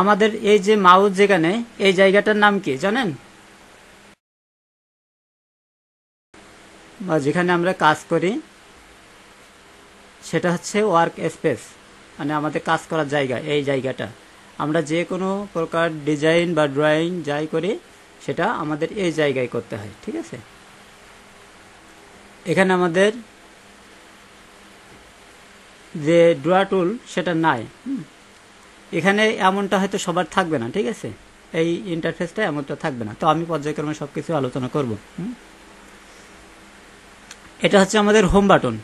আমাদের এই যে মাউথ যেখানে এই জায়গাটার নাম কি জানেন বা যেখানে আমরা কাজ করি সেটা হচ্ছে ওয়ার্ক স্পেস মানে আমাদের কাজ করার জায়গা এই জায়গাটা আমরা যে কোনো প্রকার ডিজাইন বা ড্রয়িং যাই করি সেটা আমাদের এই জায়গায় করতে হয় ঠিক আছে এখানে আমাদের যে ড্রয়া টুল সেটা নাই এখানে এমনটা হয়তো সবার থাকবে না ঠিক আছে এই ইন্টারফেসটা এমনটা থাকবে না তো আমি পর্যায়ক্রমে সব কিছু আলোচনা করব এটা হচ্ছে আমাদের হোম বাটন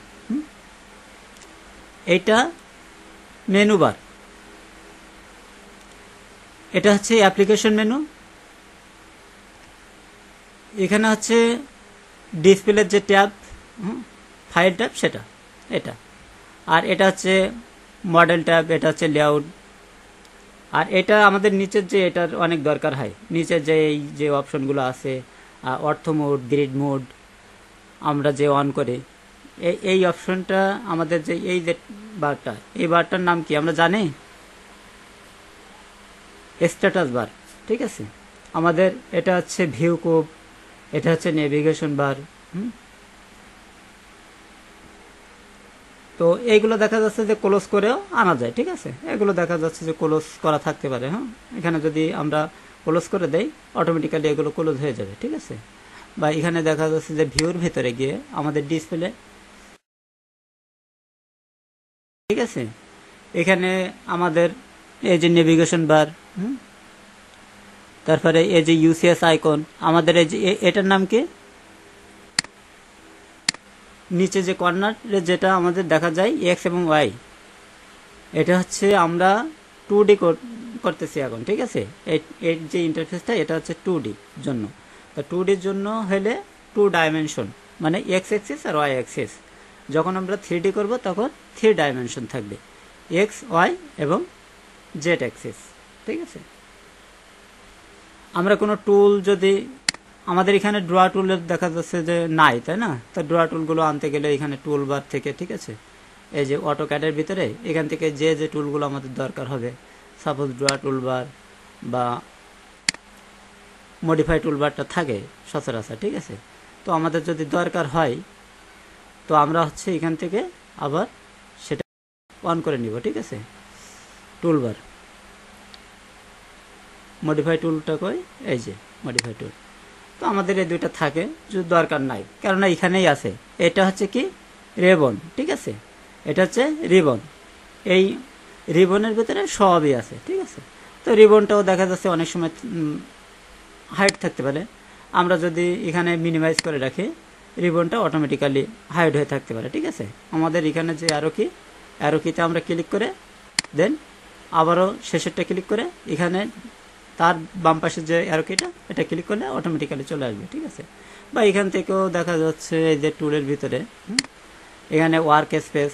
এটা মেনু বার এটা হচ্ছে অ্যাপ্লিকেশন মেনু এখানে হচ্ছে ডিসপ্লের যে ট্যাব ফাইল ট্যাব সেটা এটা আর এটা হচ্ছে মডেল ট্যাব এটা হচ্ছে লেআউট আর এটা আমাদের নিচের যে এটার অনেক দরকার হয় নিচের যে এই যে অপশনগুলো আছে অর্থ মোড গ্রিড মোড আমরা যে অন করি এই এই অপশনটা আমাদের যে এই যে বারটা এই বারটার নাম কি আমরা জানি স্ট্যাটাস বার ঠিক আছে আমাদের এটা হচ্ছে ভিউ কোপ এটা হচ্ছে নেভিগেশন বার হুম তো এইগুলো দেখা যাচ্ছে যে ক্লোজ করেও আনা যায় ঠিক আছে এগুলো দেখা যাচ্ছে যে ক্লোজ করা থাকতে পারে হ্যাঁ এখানে যদি আমরা ক্লোজ করে দেই অটোমেটিক্যালি এগুলো ক্লোজ হয়ে যাবে ঠিক আছে বা এখানে দেখা যাচ্ছে যে ভিউর ভেতরে গিয়ে আমাদের ডিসপ্লে ঠিক আছে এখানে আমাদের এই যে নেভিগেশন বার হুম তারপরে এই যে ইউসিএস আইকন আমাদের এই যে এটার নাম কি নিচে যে কর্নারে যেটা আমাদের দেখা যায় এক্স এবং ওয়াই এটা হচ্ছে আমরা টু ডি করতেছি এখন ঠিক আছে এর যে ইন্টারফেসটা এটা হচ্ছে টু ডির জন্য তা টু ডির জন্য হলে টু ডাইমেনশন মানে এক্স এক্সিস আর ওয়াই এক্সিস যখন আমরা থ্রি ডি করবো তখন থ্রি ডাইমেনশন থাকবে এক্স ওয়াই এবং জেড অ্যাক্সিস ঠিক আছে আমরা কোনো টুল যদি আমাদের এখানে ড্রয়া টুলের দেখা যাচ্ছে যে নাই তাই না তো ড্রয়া টুলগুলো আনতে গেলে এখানে টুল বার থেকে ঠিক আছে এই যে অটো ক্যাডের ভিতরে এখান থেকে যে যে টুলগুলো আমাদের দরকার হবে সাপোজ টুল টুলবার বা মডিফাই টুলবারটা থাকে সচরাচর ঠিক আছে তো আমাদের যদি দরকার হয় তো আমরা হচ্ছে এখান থেকে আবার সেটা অন করে নিব ঠিক আছে টুলবার মডিফাই টুলটা কই এই যে মডিফাই টুল তো আমাদের এই দুইটা থাকে দরকার নাই কেননা এখানেই আছে এটা হচ্ছে কি রেবন ঠিক আছে এটা হচ্ছে রিবন এই রিবনের ভিতরে সবই আছে ঠিক আছে তো রিবনটাও দেখা যাচ্ছে অনেক সময় হাইট থাকতে পারে আমরা যদি এখানে মিনিমাইজ করে রাখি রিবনটা অটোমেটিক্যালি হাইড হয়ে থাকতে পারে ঠিক আছে আমাদের এখানে যে আরো কি আরো কিতে আমরা ক্লিক করে দেন আবারও শেষেরটা ক্লিক করে এখানে তার বাম পাশে যে আরো কিটা এটা ক্লিক করলে অটোমেটিক্যালি চলে আসবে ঠিক আছে বা এখান থেকেও দেখা যাচ্ছে এই যে টুলের ভিতরে এখানে ওয়ার্ক স্পেস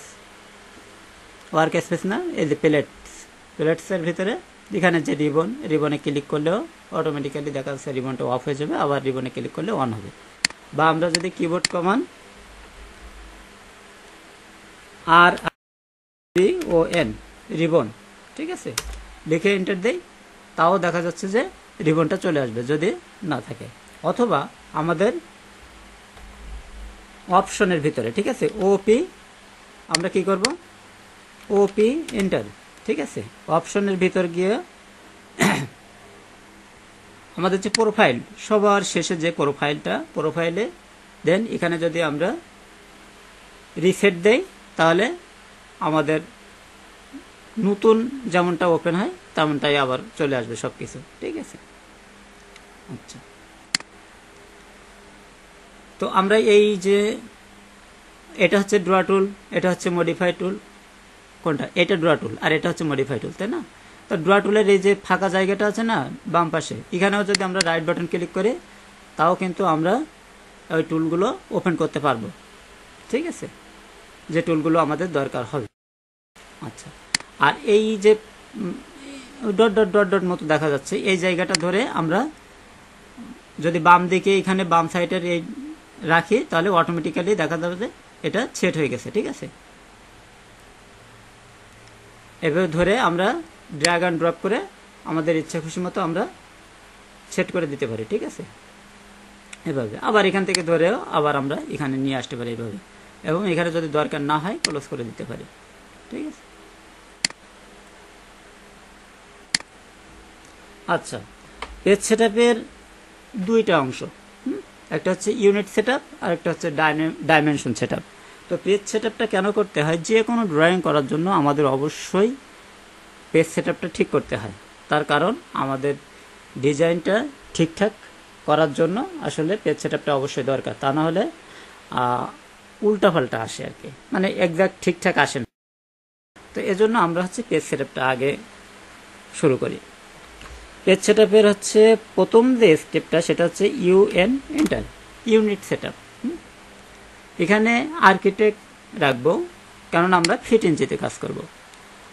ওয়ার্ক স্পেস না এই যে প্লেটস প্লেটসের ভিতরে এখানে যে রিবন রিবনে ক্লিক করলেও অটোমেটিক্যালি দেখা যাচ্ছে রিবনটা অফ হয়ে যাবে আবার রিবনে ক্লিক করলে অন হবে বা আমরা যদি কিবোর্ড কমান আর ও এন রিবন ঠিক আছে লিখে এন্টার দেই তাও দেখা যাচ্ছে যে রিবনটা চলে আসবে যদি না থাকে অথবা আমাদের অপশনের ভিতরে ঠিক আছে ওপি আমরা কি করব ওপি এন্টার ঠিক আছে অপশনের ভিতর গিয়ে আমাদের যে প্রোফাইল সবার শেষে যে প্রোফাইলটা প্রোফাইলে দেন এখানে যদি আমরা রিসেট দেই তাহলে আমাদের নতুন যেমনটা ওপেন হয় তেমনটাই আবার চলে আসবে সব কিছু ঠিক আছে আচ্ছা তো আমরা এই যে এটা হচ্ছে ড্রয়া টুল এটা হচ্ছে মডিফাই টুল কোনটা এটা ড্রয়া টুল আর এটা হচ্ছে মডিফাই টুল তাই না তো ড্রয়া টুলের এই যে ফাঁকা জায়গাটা আছে না বাম পাশে এখানেও যদি আমরা রাইট বাটন ক্লিক করি তাও কিন্তু আমরা ওই টুলগুলো ওপেন করতে পারবো ঠিক আছে যে টুলগুলো আমাদের দরকার হবে আচ্ছা আর এই যে ডট ডট ডট ডট মতো দেখা যাচ্ছে এই জায়গাটা ধরে আমরা যদি বাম দিকে এখানে বাম সাইডের এই রাখি তাহলে অটোমেটিক্যালি দেখা যাবে যে এটা সেট হয়ে গেছে ঠিক আছে এভাবে ধরে আমরা ড্র্যাগ অ্যান্ড ড্রপ করে আমাদের ইচ্ছা খুশি মতো আমরা সেট করে দিতে পারি ঠিক আছে এভাবে আবার এখান থেকে ধরেও আবার আমরা এখানে নিয়ে আসতে পারি এভাবে এবং এখানে যদি দরকার না হয় ক্লোজ করে দিতে পারি ঠিক আছে আচ্ছা পেজ সেট আপের দুইটা অংশ একটা হচ্ছে ইউনিট সেট আপ আর একটা হচ্ছে ডাইমেনশন সেট আপ তো পেজ সেট আপটা কেন করতে হয় যে কোনো ড্রয়িং করার জন্য আমাদের অবশ্যই পেজ সেট আপটা ঠিক করতে হয় তার কারণ আমাদের ডিজাইনটা ঠিকঠাক করার জন্য আসলে পেজ সেট আপটা অবশ্যই দরকার তা না হলে উল্টাপাল্টা আসে আর কি মানে একজাক্ট ঠিকঠাক আসে না তো এজন্য আমরা হচ্ছে পেজ সেট আপটা আগে শুরু করি পেজ সেট আপের হচ্ছে প্রথম যে স্টেপটা সেটা হচ্ছে UN enter unit set up এখানে আর্কিটেক্ট রাখবো কারণ আমরা ফিট ইঞ্চিতে কাজ করব।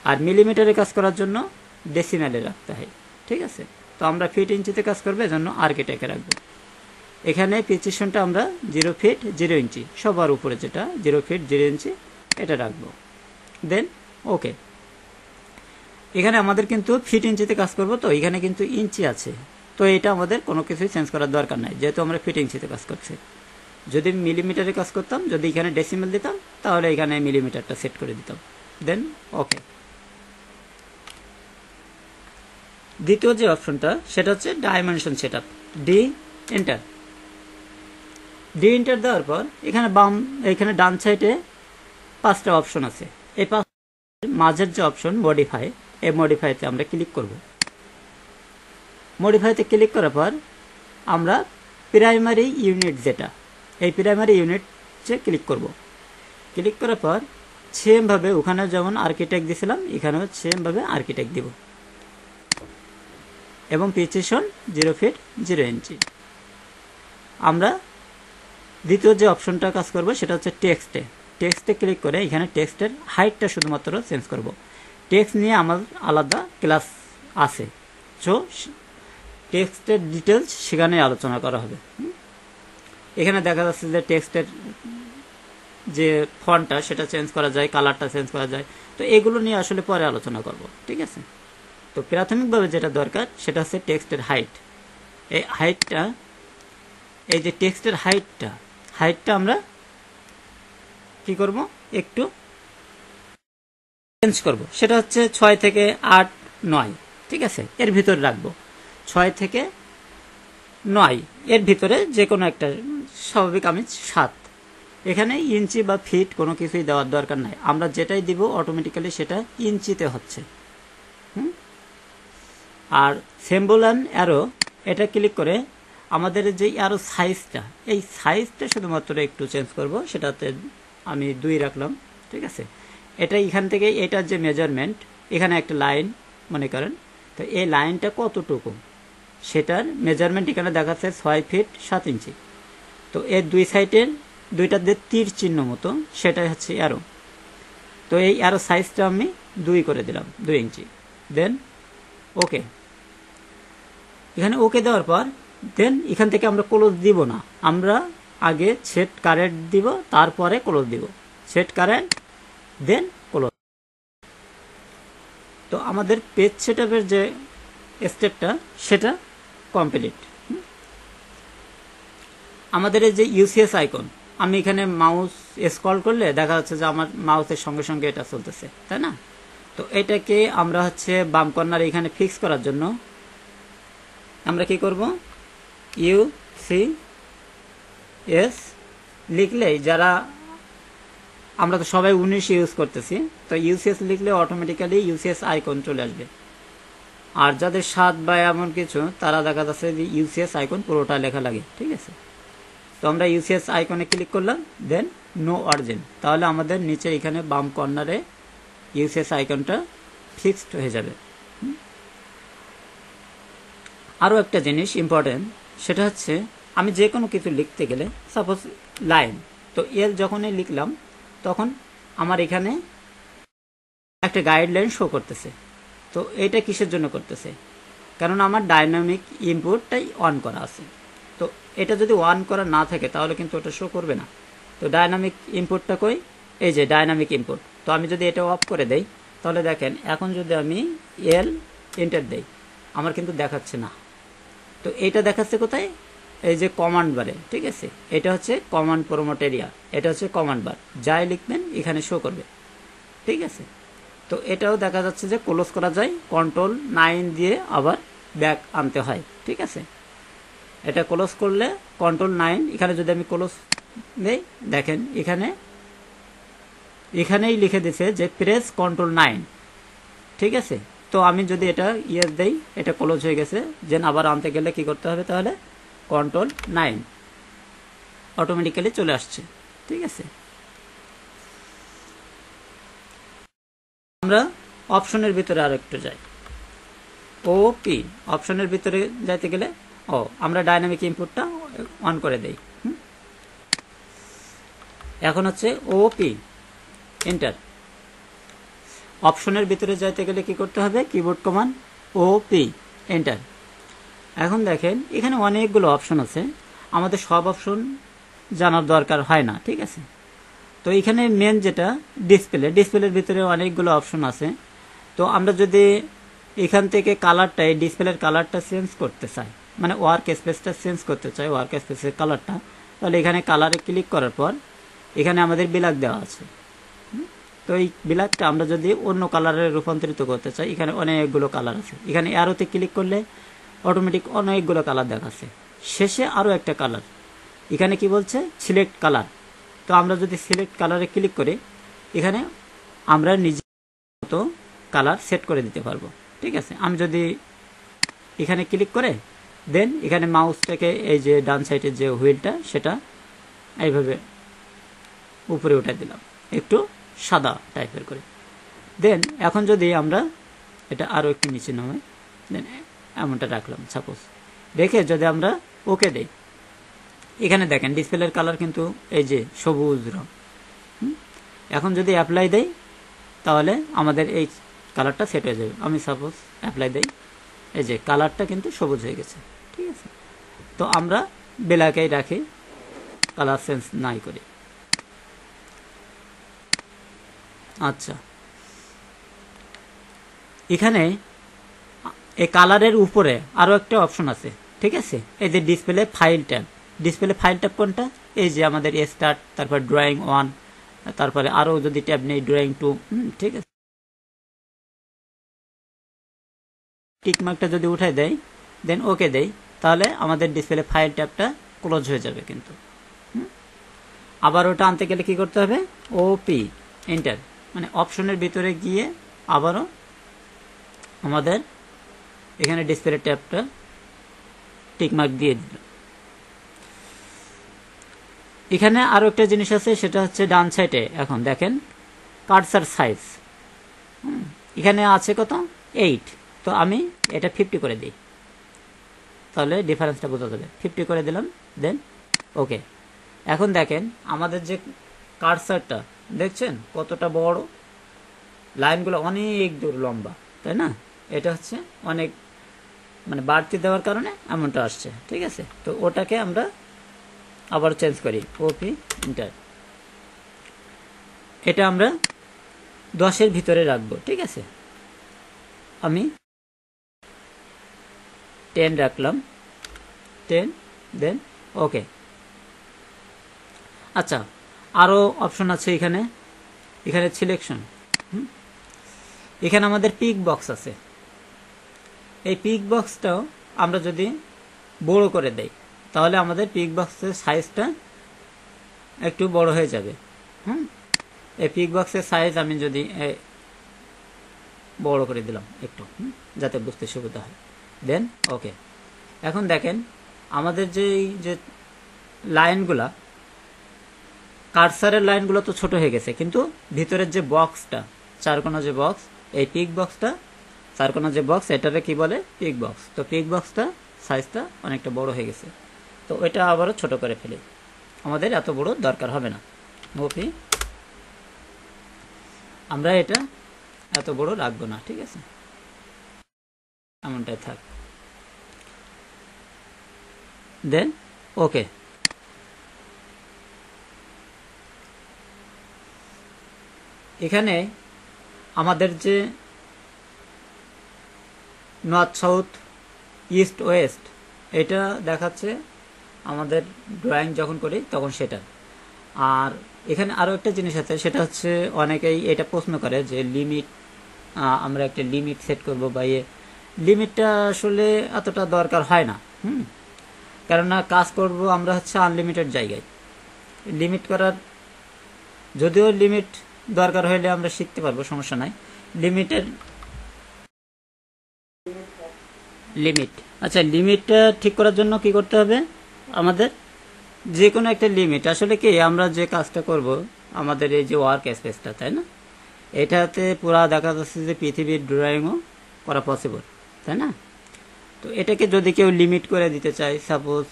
আর মিলিমিটারে কাজ করার জন্য ডেসিমেলে রাখতে হয় ঠিক আছে তো আমরা ফিট ইঞ্চিতে কাজ করবো এজন্য আর্কিটেক্টে রাখবো এখানে পিচিশনটা আমরা জিরো ফিট জিরো ইঞ্চি সবার উপরে যেটা জিরো ফিট জিরো ইঞ্চি এটা রাখবো দেন ওকে এখানে আমাদের কিন্তু ফিট ইঞ্চিতে কাজ করব তো এখানে কিন্তু ইঞ্চি আছে তো এটা আমাদের কোনো কিছুই চেঞ্জ করার দরকার নাই যেহেতু আমরা ফিট ইঞ্চিতে কাজ করছি যদি মিলিমিটারে কাজ করতাম যদি এখানে ডেসিমেল দিতাম তাহলে এখানে মিলিমিটারটা সেট করে দিতাম দেন ওকে দ্বিতীয় যে অপশনটা সেটা হচ্ছে dimension set D enter D enter দেওয়ার পর এখানে বাম এখানে ডান সাইডে পাঁচটা অপশন আছে এই পাঁচ মাঝের যে অপশন মডিফাই এই মডিফাইতে আমরা ক্লিক করব মডিফাইতে ক্লিক করার পর আমরা প্রাইমারি ইউনিট যেটা এই প্রাইমারি ইউনিট ইউনিটে ক্লিক করব ক্লিক করার পর সেমভাবে ওখানে যেমন আর্কিটেক্ট দিয়েছিলাম এখানেও সেমভাবে আর্কিটেক্ট দিব এবং precision zero feet zero inch আমরা দ্বিতীয় যে অপশনটা কাজ করব সেটা হচ্ছে টেক্সটে টেক্সটে ক্লিক করে এখানে টেক্সটের হাইটটা শুধুমাত্র চেঞ্জ করব টেক্সট নিয়ে আমার আলাদা ক্লাস আছে সো টেক্সটের ডিটেলস সেখানে আলোচনা করা হবে এখানে দেখা যাচ্ছে যে টেক্সটের যে ফন্টটা সেটা চেঞ্জ করা যায় কালারটা চেঞ্জ করা যায় তো এগুলো নিয়ে আসলে পরে আলোচনা করব ঠিক আছে তো প্রাথমিকভাবে যেটা দরকার সেটা হচ্ছে টেক্সটের হাইট এই হাইটটা এই যে টেক্সটের হাইটটা হাইটটা আমরা কি করব একটু চেঞ্জ করব সেটা হচ্ছে ছয় থেকে আট নয় ঠিক আছে এর ভিতরে রাখবো ছয় থেকে নয় এর ভিতরে যে কোনো একটা স্বাভাবিক আমি সাত এখানে ইঞ্চি বা ফিট কোনো কিছুই দেওয়ার দরকার নাই আমরা যেটাই দিব অটোমেটিক্যালি সেটা ইঞ্চিতে হচ্ছে হুম আর সেম্বল অ্যান্ড অ্যারো এটা ক্লিক করে আমাদের যে অ্যারো সাইজটা এই সাইজটা শুধুমাত্র একটু চেঞ্জ করব সেটাতে আমি দুই রাখলাম ঠিক আছে এটা এখান থেকে এটার যে মেজারমেন্ট এখানে একটা লাইন মনে করেন তো এই লাইনটা কতটুকু সেটার মেজারমেন্ট এখানে দেখাচ্ছে ছয় ফিট সাত ইঞ্চি তো এর দুই সাইডের দুইটা যে তীর চিহ্ন মতো সেটাই হচ্ছে অ্যারো তো এই অ্যারো সাইজটা আমি দুই করে দিলাম দুই ইঞ্চি দেন ওকে এখানে ওকে দেওয়ার পর দেন এখান থেকে আমরা ক্লোজ দিব না আমরা আগে সেট কারেন্ট দিব তারপরে ক্লোজ দিব সেট কারেন্ট দেন ক্লোজ তো আমাদের পেজ সেট যে স্টেপটা সেটা কমপ্লিট আমাদের এই যে ইউসিএস আইকন আমি এখানে মাউস স্ক্রল করলে দেখা যাচ্ছে যে আমার মাউসের সঙ্গে সঙ্গে এটা চলতেছে তাই না তো এটাকে আমরা হচ্ছে বাম কর্নার এখানে ফিক্স করার জন্য আমরা কি করব ইউ সি এস লিখলেই যারা আমরা তো সবাই উনিশ ইউজ করতেছি তো ইউসিএস লিখলে অটোমেটিক্যালি ইউসিএস আইকন চলে আসবে আর যাদের সাত বা এমন কিছু তারা দেখা যাচ্ছে যে ইউসিএস আইকন পুরোটা লেখা লাগে ঠিক আছে তো আমরা ইউসিএস আইকনে ক্লিক করলাম দেন নো অর্জেন্ট তাহলে আমাদের নিচে এখানে বাম কর্নারে ইউসিএস আইকনটা ফিক্সড হয়ে যাবে আরও একটা জিনিস ইম্পর্টেন্ট সেটা হচ্ছে আমি যে কোনো কিছু লিখতে গেলে সাপোজ লাইন তো এর যখনই লিখলাম তখন আমার এখানে একটা গাইডলাইন শো করতেছে তো এটা কিসের জন্য করতেছে কারণ আমার ডাইনামিক ইনপুটটাই অন করা আছে তো এটা যদি অন করা না থাকে তাহলে কিন্তু ওটা শো করবে না তো ডাইনামিক ইনপুটটা কই এই যে ডাইনামিক ইনপুট তো আমি যদি এটা অফ করে দেই তাহলে দেখেন এখন যদি আমি এল এন্টার দেই আমার কিন্তু দেখাচ্ছে না তো এটা দেখাচ্ছে কোথায় এই যে কমান্ড বারে ঠিক আছে এটা হচ্ছে কমান্ড প্রমোট এরিয়া এটা হচ্ছে কমান্ড বার যাই লিখবেন এখানে শো করবে ঠিক আছে তো এটাও দেখা যাচ্ছে যে ক্লোজ করা যায় কন্ট্রোল নাইন দিয়ে আবার ব্যাক আনতে হয় ঠিক আছে এটা ক্লোজ করলে কন্ট্রোল নাইন এখানে যদি আমি ক্লোজ নেই দেখেন এখানে এখানেই লিখে দিছে যে প্রেস কন্ট্রোল নাইন ঠিক আছে তো আমি যদি এটা ইয়ে দেই এটা ক্লোজ হয়ে গেছে যেন আবার আনতে গেলে কি করতে হবে তাহলে কন্ট্রোল নাইন অটোমেটিক্যালি চলে আসছে ঠিক আছে আমরা অপশনের ভিতরে আর একটু যাই ওপি পি অপশনের ভিতরে যাইতে গেলে ও আমরা ডাইনামিক ইনপুটটা অন করে দেই এখন হচ্ছে ওপি পি এন্টার অপশনের ভিতরে যাইতে গেলে কি করতে হবে কিবোর্ড কমান ও পি এন্টার এখন দেখেন এখানে অনেকগুলো অপশন আছে আমাদের সব অপশন জানার দরকার হয় না ঠিক আছে তো এখানে মেন যেটা ডিসপ্লে ডিসপ্লের ভিতরে অনেকগুলো অপশন আছে তো আমরা যদি এখান থেকে কালারটা এই ডিসপ্লের কালারটা চেঞ্জ করতে চাই মানে ওয়ার্ক স্পেসটা চেঞ্জ করতে চাই ওয়ার্ক স্পেসের কালারটা তাহলে এখানে কালারে ক্লিক করার পর এখানে আমাদের বিলাক দেওয়া আছে তো এই বিলাকটা আমরা যদি অন্য কালারে রূপান্তরিত করতে চাই এখানে অনেকগুলো কালার আছে এখানে অ্যারোতে ক্লিক করলে অটোমেটিক অনেকগুলো কালার দেখাচ্ছে শেষে আরও একটা কালার এখানে কি বলছে সিলেক্ট কালার তো আমরা যদি সিলেক্ট কালারে ক্লিক করি এখানে আমরা নিজের মতো কালার সেট করে দিতে পারবো ঠিক আছে আমি যদি এখানে ক্লিক করে দেন এখানে মাউসটাকে এই যে ডান সাইডের যে হুইলটা সেটা এইভাবে উপরে উঠে দিলাম একটু সাদা টাইপের করে দেন এখন যদি আমরা এটা আরও একটু নিচে নামাই দেন এমনটা রাখলাম সাপোজ রেখে যদি আমরা ওকে দেই এখানে দেখেন ডিসপ্লের কালার কিন্তু এই যে সবুজ রং এখন যদি অ্যাপ্লাই দেই তাহলে আমাদের এই কালারটা সেট হয়ে যাবে আমি সাপোজ অ্যাপ্লাই দেই এই যে কালারটা কিন্তু সবুজ হয়ে গেছে ঠিক আছে তো আমরা বেলাকেই রাখি কালার সেন্স নাই করি আচ্ছা এখানে এই কালারের উপরে আরও একটা অপশন আছে ঠিক আছে এই যে display file tab display file tab কোনটা এই যে আমাদের স্টার্ট তারপর ড্রয়িং ওয়ান তারপরে আরও যদি ট্যাব নেই ড্রয়িং টু ঠিক আছে টিকমার্কটা যদি উঠে দেয় দেন ওকে দেই তাহলে আমাদের ডিসপ্লে ফাইল ট্যাবটা ক্লোজ হয়ে যাবে কিন্তু আবার ওটা আনতে গেলে কি করতে হবে ওপি এন্টার মানে অপশনের ভিতরে গিয়ে আবারও আমাদের এখানে ডিসপ্লে ট্যাবটা টিকমার্ক দিয়ে দিল এখানে আরও একটা জিনিস আছে সেটা হচ্ছে ডান সাইডে এখন দেখেন কার্সার সাইজ এখানে আছে কত এইট তো আমি এটা ফিফটি করে দিই তাহলে ডিফারেন্সটা বোঝা যাবে ফিফটি করে দিলাম দেন ওকে এখন দেখেন আমাদের যে কার্সারটা দেখছেন কতটা বড় লাইনগুলো অনেক দূর লম্বা তাই না এটা হচ্ছে অনেক মানে বাড়তি দেওয়ার কারণে এমনটা আসছে ঠিক আছে তো ওটাকে আমরা আবার চেঞ্জ করি ওপি ইন্টার এটা আমরা দশের ভিতরে রাখবো ঠিক আছে আমি টেন রাখলাম টেন দেন ওকে আচ্ছা আরও অপশন আছে এখানে এখানে সিলেকশন এখানে আমাদের পিক বক্স আছে এই পিক বক্সটাও আমরা যদি বড় করে দেই তাহলে আমাদের পিক বক্সের সাইজটা একটু বড় হয়ে যাবে হুম এই পিক বক্সের সাইজ আমি যদি বড় করে দিলাম একটু যাতে বুঝতে সুবিধা হয় দেন ওকে এখন দেখেন আমাদের যে যে লাইনগুলা কার্সারের লাইনগুলো তো ছোট হয়ে গেছে কিন্তু ভিতরের যে বক্সটা চারকোনা যে বক্স এই পিক বক্সটা চারকোনা যে বক্স এটারে কি বলে পিক বক্স তো পিক বক্সটা সাইজটা অনেকটা বড় হয়ে গেছে তো এটা আবারও ছোট করে ফেলি আমাদের এত বড় দরকার হবে না মুভি আমরা এটা এত বড় রাখবো না ঠিক আছে এমনটাই থাক দেন ওকে এখানে আমাদের যে নর্থ সাউথ ইস্ট ওয়েস্ট এটা দেখাচ্ছে আমাদের ড্রয়িং যখন করি তখন সেটা আর এখানে আরও একটা জিনিস আছে সেটা হচ্ছে অনেকেই এটা প্রশ্ন করে যে লিমিট আমরা একটা লিমিট সেট করব বা ইয়ে লিমিটটা আসলে এতটা দরকার হয় না হুম কেননা কাজ করব আমরা হচ্ছে আনলিমিটেড জায়গায় লিমিট করার যদিও লিমিট দরকার হইলে আমরা শিখতে পারবো সমস্যা নাই লিমিটেড লিমিট আচ্ছা লিমিটটা ঠিক করার জন্য কি করতে হবে আমাদের যে কোনো একটা লিমিট আসলে কি আমরা যে কাজটা করব আমাদের এই যে ওয়ার্ক স্পেসটা তাই না এটাতে পুরা দেখা যাচ্ছে যে পৃথিবীর ড্রয়িংও করা পসিবল তাই না তো এটাকে যদি কেউ লিমিট করে দিতে চায় সাপোজ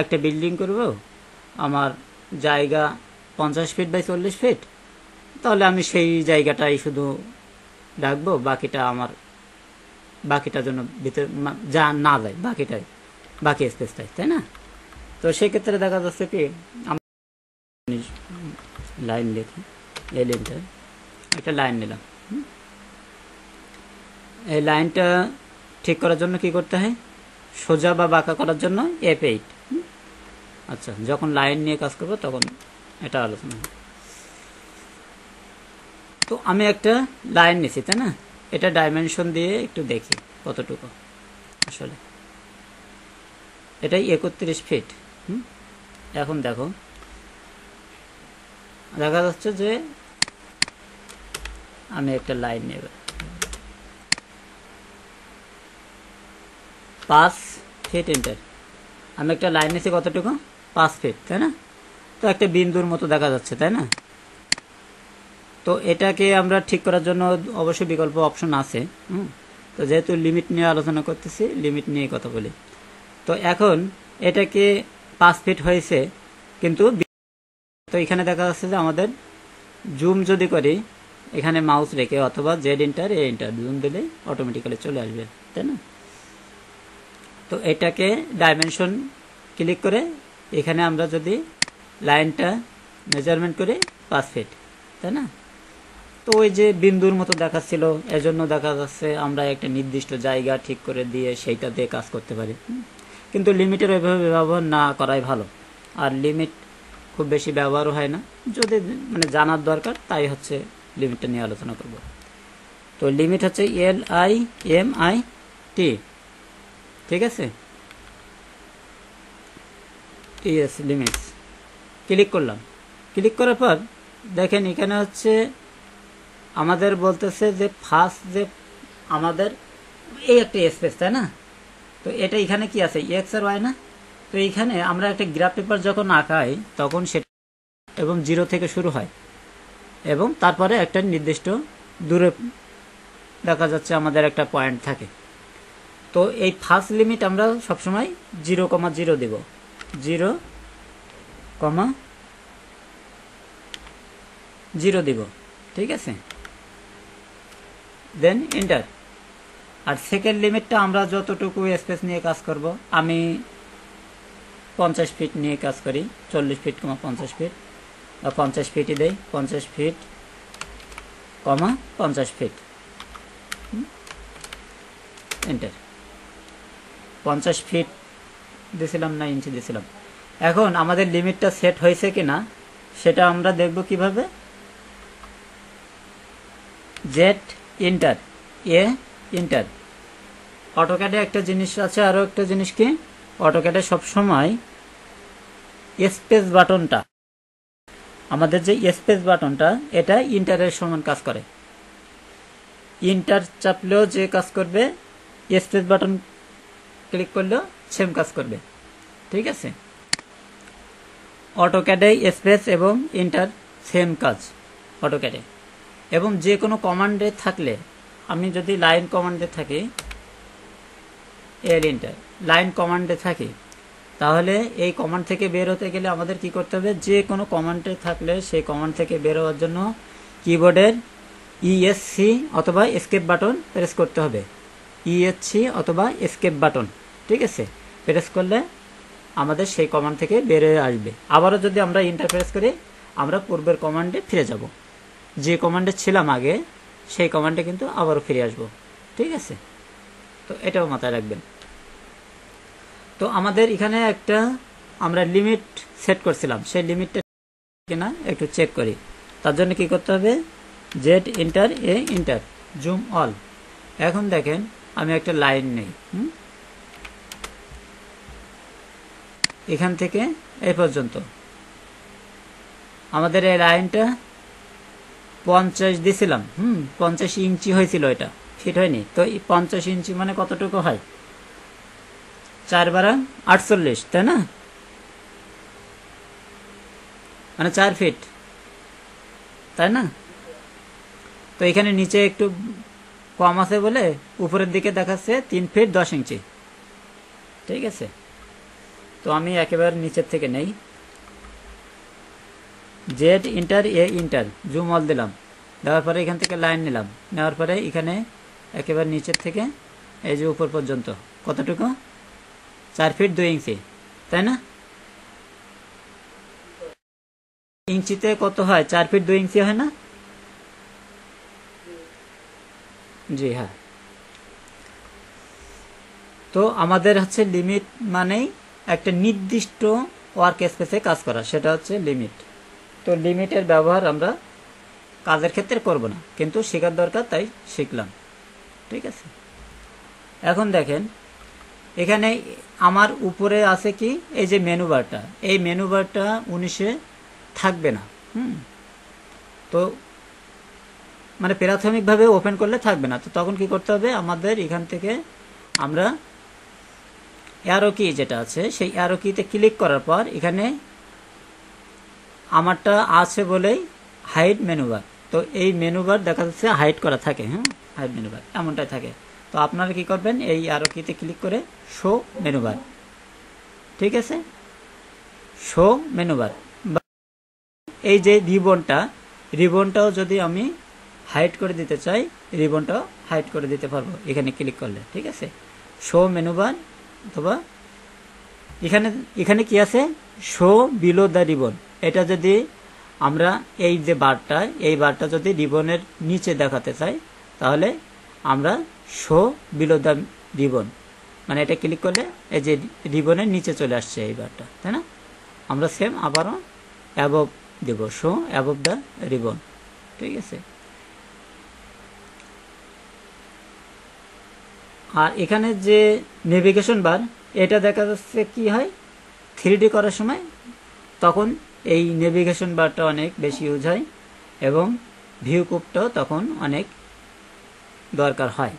একটা বিল্ডিং করব আমার জায়গা পঞ্চাশ ফিট বাই চল্লিশ ফিট তাহলে আমি সেই জায়গাটাই শুধু ডাকবো বাকিটা আমার বাকিটা জন্য ভিতরে যা না যায় বাকিটাই বাকি স্পেসটাই তাই না তো সেক্ষেত্রে দেখা যাচ্ছে কি লাইন লিখি এই লাইনটা একটা লাইন নিলাম এই লাইনটা ঠিক করার জন্য কি করতে হয় সোজা বা বাঁকা করার জন্য এফ এইট আচ্ছা যখন লাইন নিয়ে কাজ করবো তখন এটা আলোচনা তো আমি একটা লাইন নিছি তাই না এটা ডাইমেনশন দিয়ে একটু দেখি কতটুকু আসলে এটাই একত্রিশ ফিট হুম এখন দেখো দেখা যাচ্ছে যে আমি একটা লাইন নেব পাঁচ ফিট ইন্টার আমি একটা লাইন নিয়েছি কতটুকু পাঁচ ফিট তাই না তো একটা বিন্দুর মতো দেখা যাচ্ছে তাই না তো এটাকে আমরা ঠিক করার জন্য অবশ্যই বিকল্প অপশন আছে তো যেহেতু লিমিট নিয়ে আলোচনা করতেছি লিমিট নিয়ে কথা বলি তো এখন এটাকে পাঁচ ফিট হয়েছে কিন্তু তো এখানে দেখা যাচ্ছে যে আমাদের জুম যদি করি এখানে মাউস রেখে অথবা Z enter A enter zoom দিলে অটোমেটিক্যালি চলে আসবে তাই না তো এটাকে ডাইমেনশন ক্লিক করে এখানে আমরা যদি লাইনটা মেজারমেন্ট করি পাঁচ ফিট তাই না তো ওই যে বিন্দুর মতো দেখাচ্ছিল এজন্য দেখা যাচ্ছে আমরা একটা নির্দিষ্ট জায়গা ঠিক করে দিয়ে সেইটা দিয়ে কাজ করতে পারি কিন্তু লিমিটের ওইভাবে ব্যবহার না করাই ভালো আর লিমিট খুব বেশি ব্যবহারও হয় না যদি মানে জানার দরকার তাই হচ্ছে লিমিটটা নিয়ে আলোচনা করব তো লিমিট হচ্ছে L I M I T ঠিক আছে ইয়েস লিমিটস ক্লিক করলাম ক্লিক করার পর দেখেন এখানে হচ্ছে আমাদের বলতেছে যে ফার্স্ট যে আমাদের এই একটা স্পেস তাই না তো এটা এখানে কি আছে এক্স আর ওয়াই না তো এইখানে আমরা একটা গ্রাফ পেপার যখন আঁকাই তখন সেটা এবং জিরো থেকে শুরু হয় এবং তারপরে একটা নির্দিষ্ট দূরে দেখা যাচ্ছে আমাদের একটা পয়েন্ট থাকে তো এই ফার্স্ট লিমিট আমরা সবসময় জিরো কমা জিরো দেব জিরো কমা জিরো দেব ঠিক আছে দেন এন্টার আর সেকেন্ড লিমিটটা আমরা যতটুকু স্পেস নিয়ে কাজ করব আমি পঞ্চাশ ফিট নিয়ে কাজ করি চল্লিশ ফিট কমা পঞ্চাশ ফিট বা পঞ্চাশ ফিটই দেই পঞ্চাশ ফিট কমা পঞ্চাশ ফিট এন্টার পঞ্চাশ ফিট দিয়েছিলাম না ইঞ্চি দিয়েছিলাম এখন আমাদের লিমিটটা সেট হয়েছে কি না সেটা আমরা দেখব কিভাবে জেট এন্টার এ এন্টার অটোক্যাডে একটা জিনিস আছে আরও একটা জিনিস কি অটোক্যাডে সবসময় স্পেস বাটনটা আমাদের যে স্পেস বাটনটা এটা ইন্টারের সমান কাজ করে ইন্টার চাপলেও যে কাজ করবে স্পেস বাটন ক্লিক করলেও সেম কাজ করবে ঠিক আছে অটোক্যাডে স্পেস এবং ইন্টার সেম কাজ অটোক্যাডে এবং যে কোনো কমান্ডে থাকলে আমি যদি লাইন কমান্ডে থাকি এলিনটার লাইন কমান্ডে থাকি তাহলে এই কমান্ড থেকে বের হতে গেলে আমাদের কি করতে হবে যে কোনো কমান্ডে থাকলে সেই কমান্ড থেকে বের হওয়ার জন্য কিবোর্ডের ইএসসি e অথবা স্কেপ বাটন প্রেস করতে হবে ইএসসি e অথবা স্কেপ বাটন ঠিক আছে প্রেস করলে আমাদের সেই কমান্ড থেকে বের হয়ে আসবে আবারও যদি আমরা ইন্টারপ্রেস করি আমরা পূর্বের কমান্ডে ফিরে যাব যে কমান্ডে ছিলাম আগে সেই কমান্ডে কিন্তু আবারও ফিরে আসব ঠিক আছে তো এটাও মাথায় রাখবেন তো আমাদের এখানে একটা আমরা লিমিট সেট করছিলাম সেই লিমিটটা কিনা একটু চেক করি তার জন্য কি করতে হবে Z enter A enter zoom all এখন দেখেন আমি একটা লাইন নেই এখান থেকে এ পর্যন্ত আমাদের এই লাইনটা পঞ্চাশ দিছিলাম হুম পঞ্চাশ ইঞ্চি হয়েছিল এটা ফিট হয়নি তো এই পঞ্চাশ ইঞ্চি মানে কতটুকু হয় চার বারা আটচল্লিশ তাই না মানে চার ফিট তাই না তো এখানে নিচে একটু কম আছে বলে উপরের দিকে দেখাচ্ছে তিন ফিট দশ ইঞ্চি ঠিক আছে তো আমি একেবারে নিচের থেকে নেই Z enter A enter zoom all দিলাম দেওয়ার পরে এখান থেকে লাইন নিলাম নেওয়ার পরে এখানে একেবারে নিচের থেকে এই যে উপর পর্যন্ত কতটুকু চার ফিট দুই ইঞ্চি তাই না ইঞ্চিতে কত হয় চার ফিট দুই ইঞ্চি হয় না জি হ্যাঁ তো আমাদের হচ্ছে লিমিট মানেই একটা নির্দিষ্ট ওয়ার্ক স্পেসে কাজ করা সেটা হচ্ছে লিমিট তো লিমিটের ব্যবহার আমরা কাজের ক্ষেত্রে করব না কিন্তু শেখার দরকার তাই শিখলাম ঠিক আছে এখন দেখেন এখানে আমার উপরে আছে কি এই যে মেনু বারটা এই মেনু বারটা উনিশে থাকবে না হুম তো মানে প্রাথমিকভাবে ওপেন করলে থাকবে না তো তখন কি করতে হবে আমাদের এখান থেকে আমরা অ্যারো কি যেটা আছে সেই অ্যারো কিতে ক্লিক করার পর এখানে আমারটা আছে বলেই হাইট মেনুবার তো এই মেনুবার দেখা যাচ্ছে হাইট করা থাকে হ্যাঁ হাইট মেনুবার এমনটাই থাকে তো আপনারা কি করবেন এই আরও কিতে ক্লিক করে শো মেনুবার ঠিক আছে শো মেনুবার এই যে রিবনটা রিবনটাও যদি আমি হাইট করে দিতে চাই রিবনটাও হাইট করে দিতে পারবো এখানে ক্লিক করলে ঠিক আছে শো মেনুবার অথবা এখানে এখানে কি আছে শো বিলো দ্য রিবন এটা যদি আমরা এই যে বারটা এই বারটা যদি রিবনের নিচে দেখাতে চাই তাহলে আমরা শো বিলো দ্য রিবন মানে এটা ক্লিক করলে এই যে রিবনের নিচে চলে আসছে এই বারটা তাই না আমরা সেম আবারও অ্যাবভ দেব শো অ্যাবভ দ্য রিবন ঠিক আছে আর এখানে যে নেভিগেশন বার এটা দেখা যাচ্ছে কি হয় থ্রি করার সময় তখন এই নেভিগেশন বারটা অনেক বেশি ইউজ হয় এবং ভিউ কুপটাও তখন অনেক দরকার হয়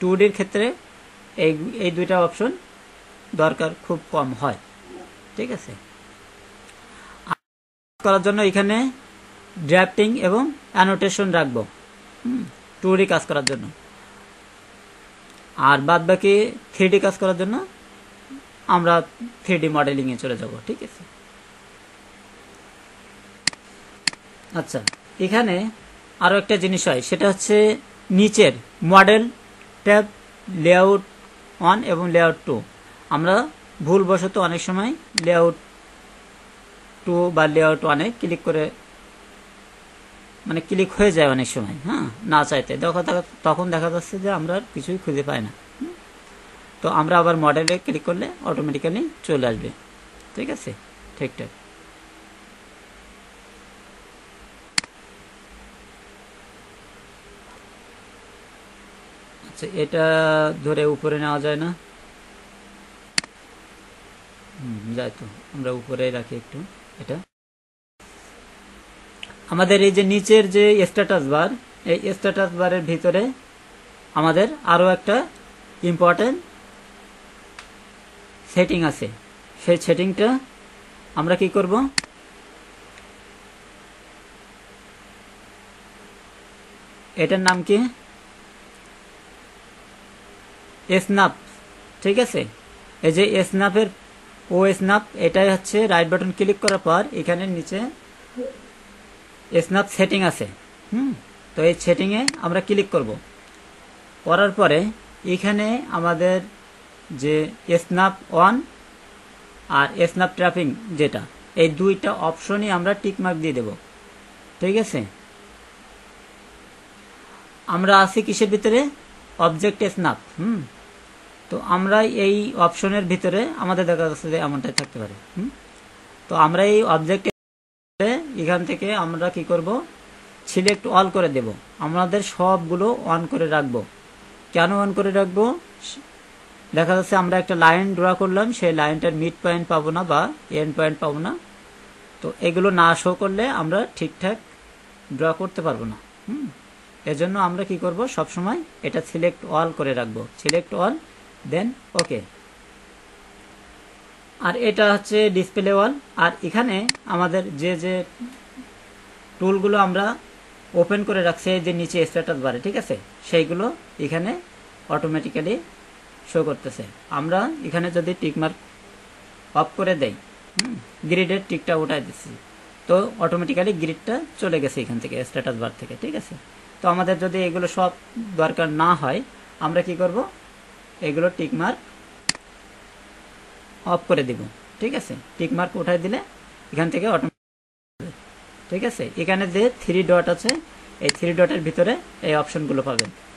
টু ডির ক্ষেত্রে এই এই দুইটা অপশন দরকার খুব কম হয় ঠিক আছে করার জন্য এখানে ড্রাফটিং এবং অ্যানোটেশন রাখবো টু ডি কাজ করার জন্য আর বাদ বাকি থ্রিডি কাজ করার জন্য আমরা থ্রিডি মডেলিংয়ে চলে যাব ঠিক আছে আচ্ছা এখানে আরও একটা জিনিস হয় সেটা হচ্ছে নিচের মডেল ট্যাব লেআউট ওয়ান এবং লেআউট টু আমরা ভুলবশত অনেক সময় লেআউট টু বা লেআউট ওয়ানে ক্লিক করে মানে ক্লিক হয়ে যায় অনেক সময় হ্যাঁ না চাইতে দেখো তখন দেখা যাচ্ছে যে আমরা কিছুই খুঁজে পাই না তো আমরা আবার মডেলে ক্লিক করলে অটোমেটিক্যালি চলে আসবে ঠিক আছে ঠিকঠাক আচ্ছা এটা ধরে উপরে নেওয়া যায় না হুম যাই তো আমরা উপরে রাখি একটু এটা আমাদের এই যে নিচের যে স্ট্যাটাস বার এই স্ট্যাটাস বারের ভিতরে আমাদের আরও একটা ইম্পর্টেন্ট সেটিং আছে সেই সেটিংটা আমরা কি করব এটার নাম কি স্নাপ ঠিক আছে এই যে স্নাপের ও স্নাপ এটাই হচ্ছে রাইট বাটন ক্লিক করার পর এখানে নিচে স্ন্যাপ সেটিং আছে হুম তো এই সেটিংয়ে আমরা ক্লিক করব করার পরে এখানে আমাদের যে স্ন্যাপ ওয়ান আর স্ন্যাপ ট্র্যাপিং যেটা এই দুইটা অপশনই আমরা টিকমার্ক দিয়ে দেব ঠিক আছে আমরা আছি কিসের ভিতরে অবজেক্ট স্ন্যাপ হুম তো আমরা এই অপশনের ভিতরে আমাদের দেখা যাচ্ছে যে এমনটাই থাকতে পারে হুম তো আমরা এই অবজেক্ট এখান থেকে আমরা কি করব সিলেক্ট অল করে দেব আমাদের সবগুলো অন করে রাখব কেন অন করে রাখবো দেখা যাচ্ছে আমরা একটা লাইন ড্র করলাম সেই লাইনটার মিড পয়েন্ট পাবো না বা এন্ড পয়েন্ট পাবো না তো এগুলো না শো করলে আমরা ঠিকঠাক ড্র করতে পারবো না হুম এজন্য আমরা কি করব সবসময় এটা সিলেক্ট অল করে রাখবো সিলেক্ট অল দেন ওকে আর এটা হচ্ছে ডিসপ্লে ওয়াল আর এখানে আমাদের যে যে টুলগুলো আমরা ওপেন করে রাখছি যে নিচে স্ট্যাটাস বারে ঠিক আছে সেইগুলো এখানে অটোমেটিক্যালি শো করতেছে আমরা এখানে যদি টিকমার্ক অফ করে দেই গ্রিডের টিকটা উঠাই দিচ্ছি তো অটোমেটিক্যালি গ্রিডটা চলে গেছে এখান থেকে স্ট্যাটাস বার থেকে ঠিক আছে তো আমাদের যদি এগুলো সব দরকার না হয় আমরা কি করব এগুলো টিকমার্ক অফ করে দিব ঠিক আছে টিক মার্ক উঠাই দিলে এখান থেকে অটোমেটিক ঠিক আছে এখানে যে থ্রি ডট আছে এই থ্রি ডটের ভিতরে এই অপশনগুলো পাবেন